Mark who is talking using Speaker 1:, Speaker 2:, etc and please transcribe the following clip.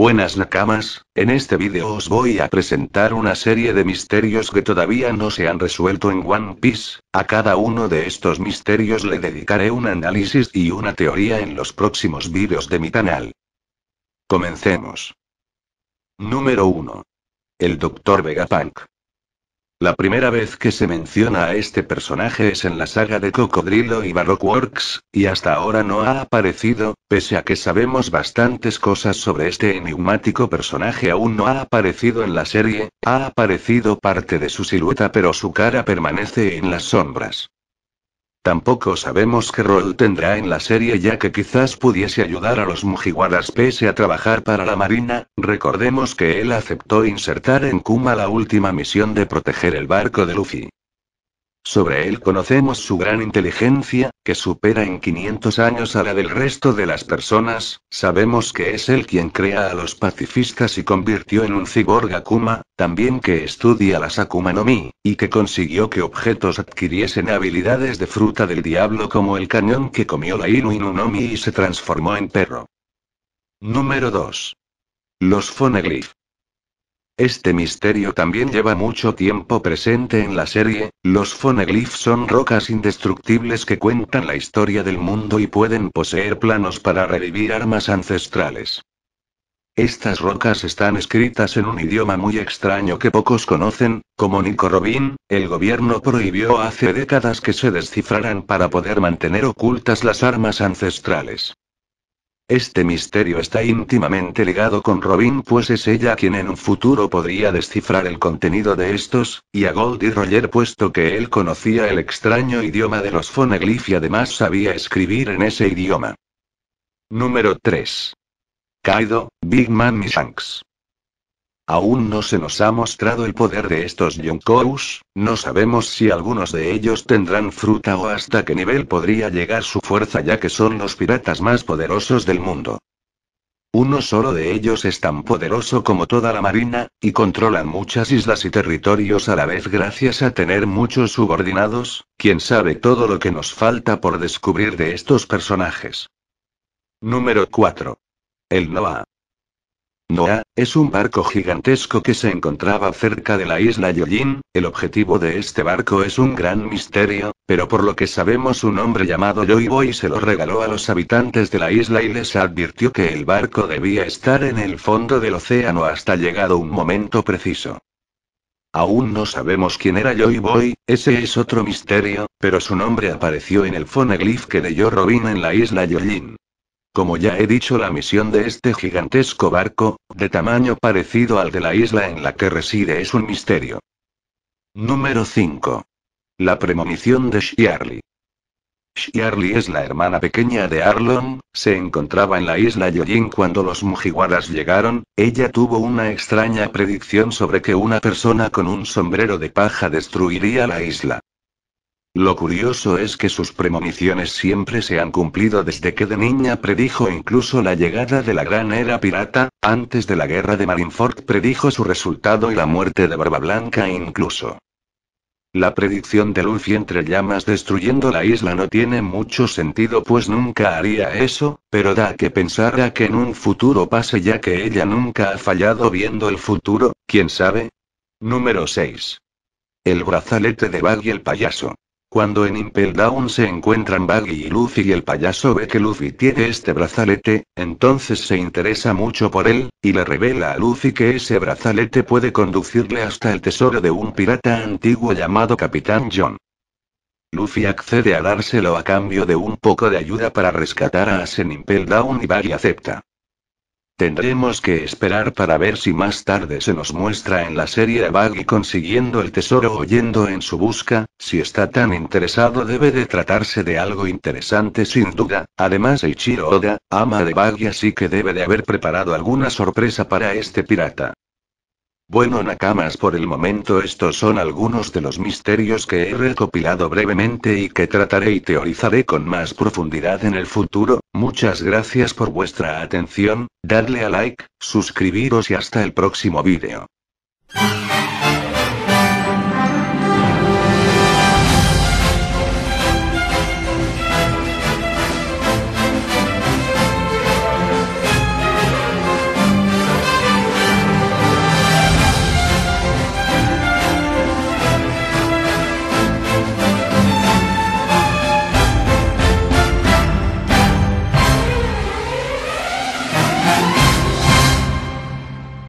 Speaker 1: Buenas Nakamas, en este vídeo os voy a presentar una serie de misterios que todavía no se han resuelto en One Piece, a cada uno de estos misterios le dedicaré un análisis y una teoría en los próximos vídeos de mi canal. Comencemos. Número 1. El Dr. Vegapunk. La primera vez que se menciona a este personaje es en la saga de Cocodrilo y Baroque Works, y hasta ahora no ha aparecido, pese a que sabemos bastantes cosas sobre este enigmático personaje aún no ha aparecido en la serie, ha aparecido parte de su silueta pero su cara permanece en las sombras. Tampoco sabemos qué rol tendrá en la serie ya que quizás pudiese ayudar a los Mujiwaras pese a trabajar para la Marina, recordemos que él aceptó insertar en Kuma la última misión de proteger el barco de Luffy. Sobre él conocemos su gran inteligencia, que supera en 500 años a la del resto de las personas, sabemos que es él quien crea a los pacifistas y convirtió en un cyborg Akuma, también que estudia las Akuma no Mi, y que consiguió que objetos adquiriesen habilidades de fruta del diablo como el cañón que comió la Inu mi y se transformó en perro. Número 2. Los Foneglyph. Este misterio también lleva mucho tiempo presente en la serie, los Foneglyphs son rocas indestructibles que cuentan la historia del mundo y pueden poseer planos para revivir armas ancestrales. Estas rocas están escritas en un idioma muy extraño que pocos conocen, como Nico Robin, el gobierno prohibió hace décadas que se descifraran para poder mantener ocultas las armas ancestrales. Este misterio está íntimamente ligado con Robin, pues es ella quien en un futuro podría descifrar el contenido de estos, y a Goldie Roger, puesto que él conocía el extraño idioma de los Foneglyph y además sabía escribir en ese idioma. Número 3. Kaido, Big Man y Shanks. Aún no se nos ha mostrado el poder de estos Yonkous, no sabemos si algunos de ellos tendrán fruta o hasta qué nivel podría llegar su fuerza ya que son los piratas más poderosos del mundo. Uno solo de ellos es tan poderoso como toda la marina, y controlan muchas islas y territorios a la vez gracias a tener muchos subordinados, quien sabe todo lo que nos falta por descubrir de estos personajes. Número 4. El Noah. Noah, es un barco gigantesco que se encontraba cerca de la isla Yojin. El objetivo de este barco es un gran misterio, pero por lo que sabemos un hombre llamado Joy Boy se lo regaló a los habitantes de la isla y les advirtió que el barco debía estar en el fondo del océano hasta llegado un momento preciso. Aún no sabemos quién era Joy Boy, ese es otro misterio, pero su nombre apareció en el foneglyph que leyó Robin en la isla Yojin. Como ya he dicho, la misión de este gigantesco barco, de tamaño parecido al de la isla en la que reside, es un misterio. Número 5. La premonición de Shiarly. Shiarly es la hermana pequeña de Arlon, se encontraba en la isla Yoyin cuando los mujiwaras llegaron, ella tuvo una extraña predicción sobre que una persona con un sombrero de paja destruiría la isla. Lo curioso es que sus premoniciones siempre se han cumplido desde que de niña predijo incluso la llegada de la gran era pirata, antes de la guerra de Marineford predijo su resultado y la muerte de Barba Blanca incluso. La predicción de Luffy entre llamas destruyendo la isla no tiene mucho sentido pues nunca haría eso, pero da que pensar que en un futuro pase ya que ella nunca ha fallado viendo el futuro, quién sabe. Número 6. El brazalete de y el payaso. Cuando en Impel Down se encuentran Baggy y Luffy y el payaso ve que Luffy tiene este brazalete, entonces se interesa mucho por él, y le revela a Luffy que ese brazalete puede conducirle hasta el tesoro de un pirata antiguo llamado Capitán John. Luffy accede a dárselo a cambio de un poco de ayuda para rescatar a Asen Impel Down y Baggy acepta. Tendremos que esperar para ver si más tarde se nos muestra en la serie a Baggy consiguiendo el tesoro o yendo en su busca, si está tan interesado debe de tratarse de algo interesante sin duda, además Ichiro Oda, ama de Baggy así que debe de haber preparado alguna sorpresa para este pirata. Bueno Nakamas por el momento estos son algunos de los misterios que he recopilado brevemente y que trataré y teorizaré con más profundidad en el futuro, muchas gracias por vuestra atención, darle a like, suscribiros y hasta el próximo vídeo.